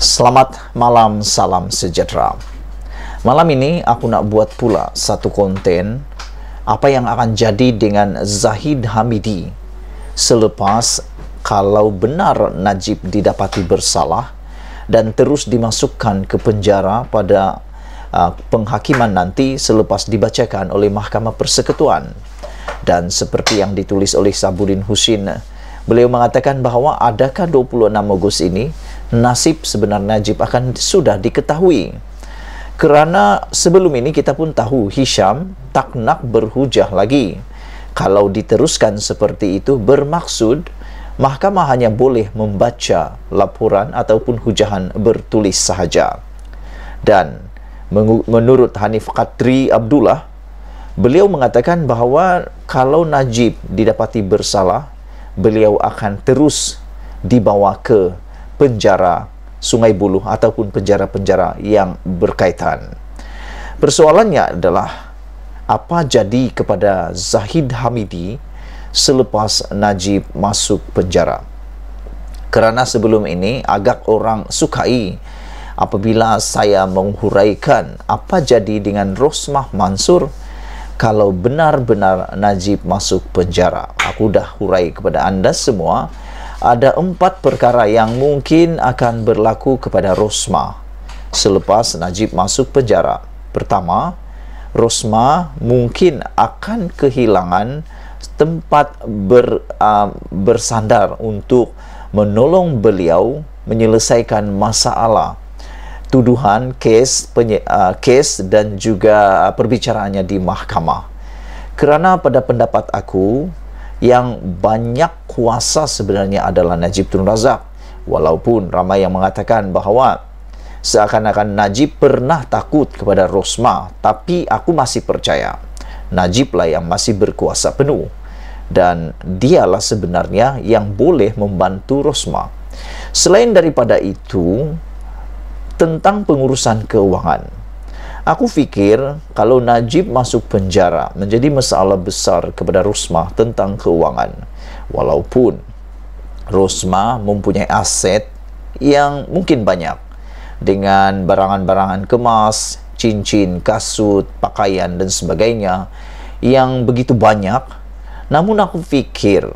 Selamat malam, salam sejahtera. Malam ini aku nak buat pula satu konten apa yang akan jadi dengan Zahid Hamidi selepas kalau benar Najib didapati bersalah dan terus dimasukkan ke penjara pada uh, penghakiman nanti selepas dibacakan oleh Mahkamah Persekutuan. Dan seperti yang ditulis oleh Sabudin Husin, beliau mengatakan bahawa adakah 26 Ogos ini nasib sebenar Najib akan sudah diketahui. Kerana sebelum ini kita pun tahu Hisham tak nak berhujah lagi. Kalau diteruskan seperti itu bermaksud mahkamah hanya boleh membaca laporan ataupun hujahan bertulis sahaja. Dan menurut Hanif Qatri Abdullah, beliau mengatakan bahawa kalau Najib didapati bersalah, beliau akan terus dibawa ke penjara Sungai Buloh ataupun penjara-penjara yang berkaitan. Persoalannya adalah apa jadi kepada Zahid Hamidi selepas Najib masuk penjara? Kerana sebelum ini agak orang sukai apabila saya menghuraikan apa jadi dengan Rosmah Mansur kalau benar-benar Najib masuk penjara. Aku dah hurai kepada anda semua ada empat perkara yang mungkin akan berlaku kepada Rosma selepas Najib masuk penjara. Pertama, Rosma mungkin akan kehilangan tempat ber, uh, bersandar untuk menolong beliau menyelesaikan masalah tuduhan kes penye, uh, kes dan juga uh, perbicaraannya di mahkamah. Kerana pada pendapat aku, yang banyak kuasa sebenarnya adalah Najib Tun Razak walaupun ramai yang mengatakan bahawa seakan-akan Najib pernah takut kepada Rosma tapi aku masih percaya Najib lah yang masih berkuasa penuh dan dialah sebenarnya yang boleh membantu Rosma selain daripada itu tentang pengurusan keuangan Aku pikir kalau Najib masuk penjara menjadi masalah besar kepada Rosmah tentang keuangan. Walaupun Rosmah mempunyai aset yang mungkin banyak dengan barangan-barangan kemas, cincin, kasut, pakaian dan sebagainya yang begitu banyak. Namun aku pikir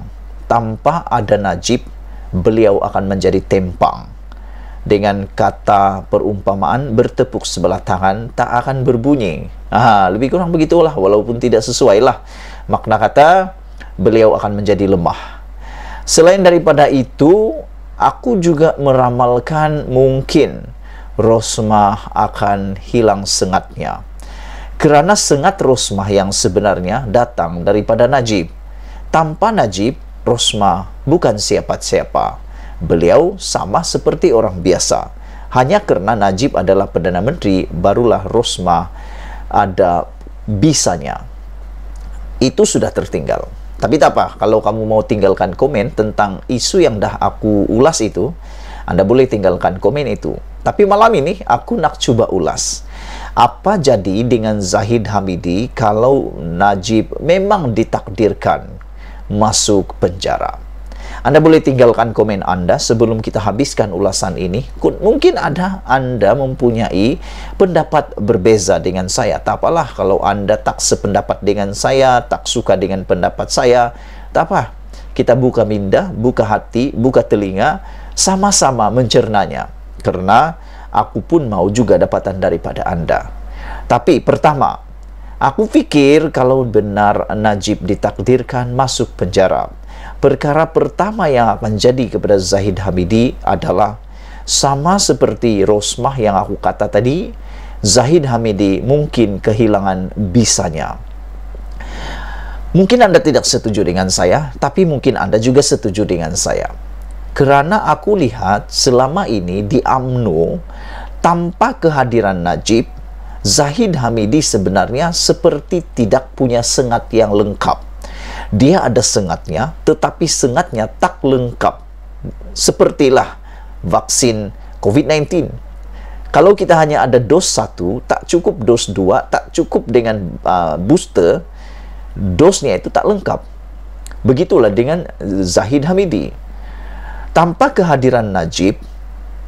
tanpa ada Najib beliau akan menjadi tempang dengan kata perumpamaan bertepuk sebelah tangan tak akan berbunyi. Aha, lebih kurang begitulah walaupun tidak sesuai lah makna kata beliau akan menjadi lemah. Selain daripada itu, aku juga meramalkan mungkin Rosmah akan hilang sengatnya. Kerana sengat Rosmah yang sebenarnya datang daripada Najib. Tanpa Najib, Rosmah bukan siapa-siapa. Beliau sama seperti orang biasa. Hanya karena Najib adalah Perdana Menteri, barulah Rosma ada bisanya. Itu sudah tertinggal. Tapi tak apa, kalau kamu mau tinggalkan komen tentang isu yang dah aku ulas itu, Anda boleh tinggalkan komen itu. Tapi malam ini aku nak cuba ulas. Apa jadi dengan Zahid Hamidi kalau Najib memang ditakdirkan masuk penjara? Anda boleh tinggalkan komen Anda sebelum kita habiskan ulasan ini. Mungkin ada Anda mempunyai pendapat berbeza dengan saya. Tak apalah kalau Anda tak sependapat dengan saya, tak suka dengan pendapat saya. Tak apa, kita buka minda, buka hati, buka telinga, sama-sama mencernanya. Karena aku pun mau juga dapatan daripada Anda. Tapi pertama, aku pikir kalau benar Najib ditakdirkan masuk penjara, perkara pertama yang akan jadi kepada Zahid Hamidi adalah sama seperti Rosmah yang aku kata tadi, Zahid Hamidi mungkin kehilangan bisanya. Mungkin Anda tidak setuju dengan saya, tapi mungkin Anda juga setuju dengan saya. Karena aku lihat selama ini di AMNO, tanpa kehadiran Najib, Zahid Hamidi sebenarnya seperti tidak punya sengat yang lengkap dia ada sengatnya, tetapi sengatnya tak lengkap. Sepertilah vaksin COVID-19. Kalau kita hanya ada dos 1, tak cukup dos 2, tak cukup dengan uh, booster, dosnya itu tak lengkap. Begitulah dengan Zahid Hamidi. Tanpa kehadiran Najib,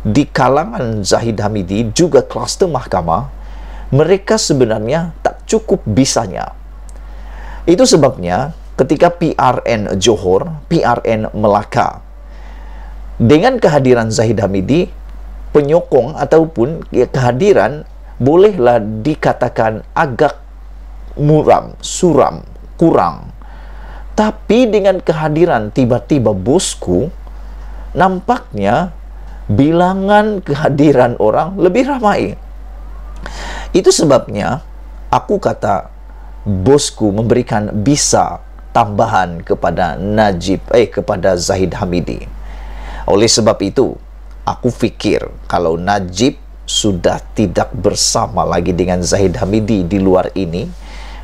di kalangan Zahid Hamidi juga kluster mahkamah, mereka sebenarnya tak cukup bisanya. Itu sebabnya ketika PRN Johor, PRN Melaka. Dengan kehadiran Zahid Hamidi, penyokong ataupun ya, kehadiran bolehlah dikatakan agak muram, suram, kurang. Tapi dengan kehadiran tiba-tiba bosku, nampaknya bilangan kehadiran orang lebih ramai. Itu sebabnya aku kata bosku memberikan bisa tambahan kepada Najib eh kepada Zahid Hamidi. Oleh sebab itu, aku pikir kalau Najib sudah tidak bersama lagi dengan Zahid Hamidi di luar ini,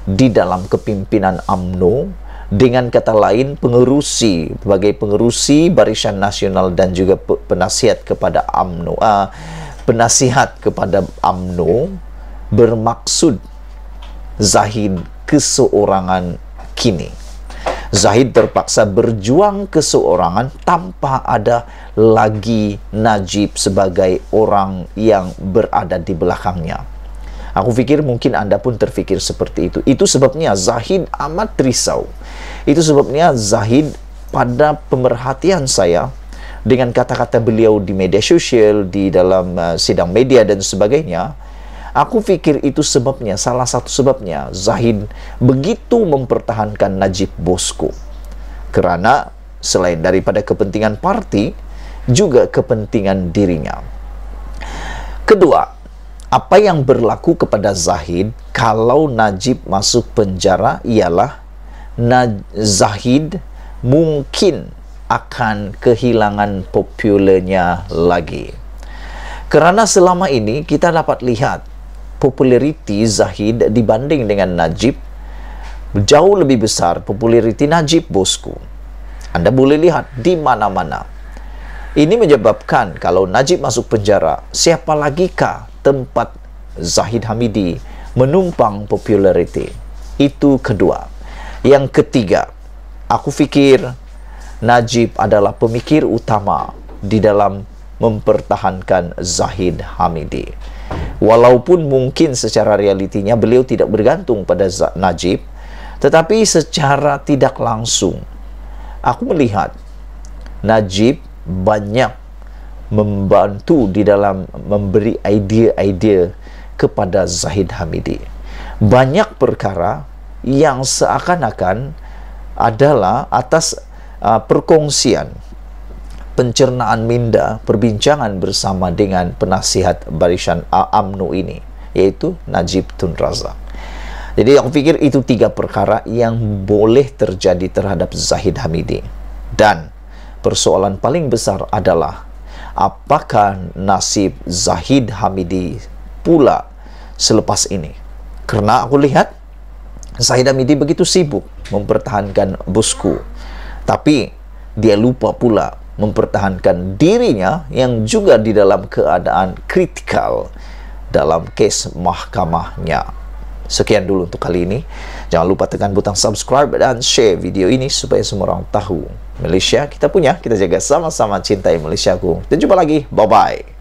di dalam kepimpinan AMNO, dengan kata lain pengerusi, sebagai pengerusi Barisan Nasional dan juga penasihat kepada AMNO, uh, ah, penasihat kepada AMNO, bermaksud Zahid keseorangan kini. Zahid terpaksa berjuang keseorangan tanpa ada lagi Najib sebagai orang yang berada di belakangnya. Aku pikir mungkin Anda pun terpikir seperti itu. Itu sebabnya Zahid amat risau. Itu sebabnya Zahid pada pemerhatian saya dengan kata-kata beliau di media sosial, di dalam uh, sidang media dan sebagainya, Aku pikir itu sebabnya, salah satu sebabnya Zahid begitu mempertahankan Najib bosku. Karena selain daripada kepentingan parti, juga kepentingan dirinya. Kedua, apa yang berlaku kepada Zahid kalau Najib masuk penjara ialah Naj Zahid mungkin akan kehilangan populernya lagi. Karena selama ini kita dapat lihat populariti Zahid dibanding dengan Najib jauh lebih besar populariti Najib bosku anda boleh lihat di mana-mana ini menyebabkan kalau Najib masuk penjara siapa lagi kah tempat Zahid Hamidi menumpang populariti itu kedua yang ketiga aku fikir Najib adalah pemikir utama di dalam mempertahankan Zahid Hamidi walaupun mungkin secara realitinya beliau tidak bergantung pada Najib tetapi secara tidak langsung aku melihat Najib banyak membantu di dalam memberi idea-idea kepada Zahid Hamidi banyak perkara yang seakan-akan adalah atas uh, perkongsian pencernaan Minda perbincangan bersama dengan penasihat barisan AMNU ini, yaitu Najib Tun Razak. Jadi aku pikir itu tiga perkara yang boleh terjadi terhadap Zahid Hamidi. Dan persoalan paling besar adalah apakah nasib Zahid Hamidi pula selepas ini. Karena aku lihat Zahid Hamidi begitu sibuk mempertahankan bosku. Tapi dia lupa pula mempertahankan dirinya yang juga di dalam keadaan kritikal dalam kes mahkamahnya. Sekian dulu untuk kali ini. Jangan lupa tekan butang subscribe dan share video ini supaya semua orang tahu. Malaysia kita punya, kita jaga sama-sama cintai Malaysiaku. Dan jumpa lagi. Bye-bye.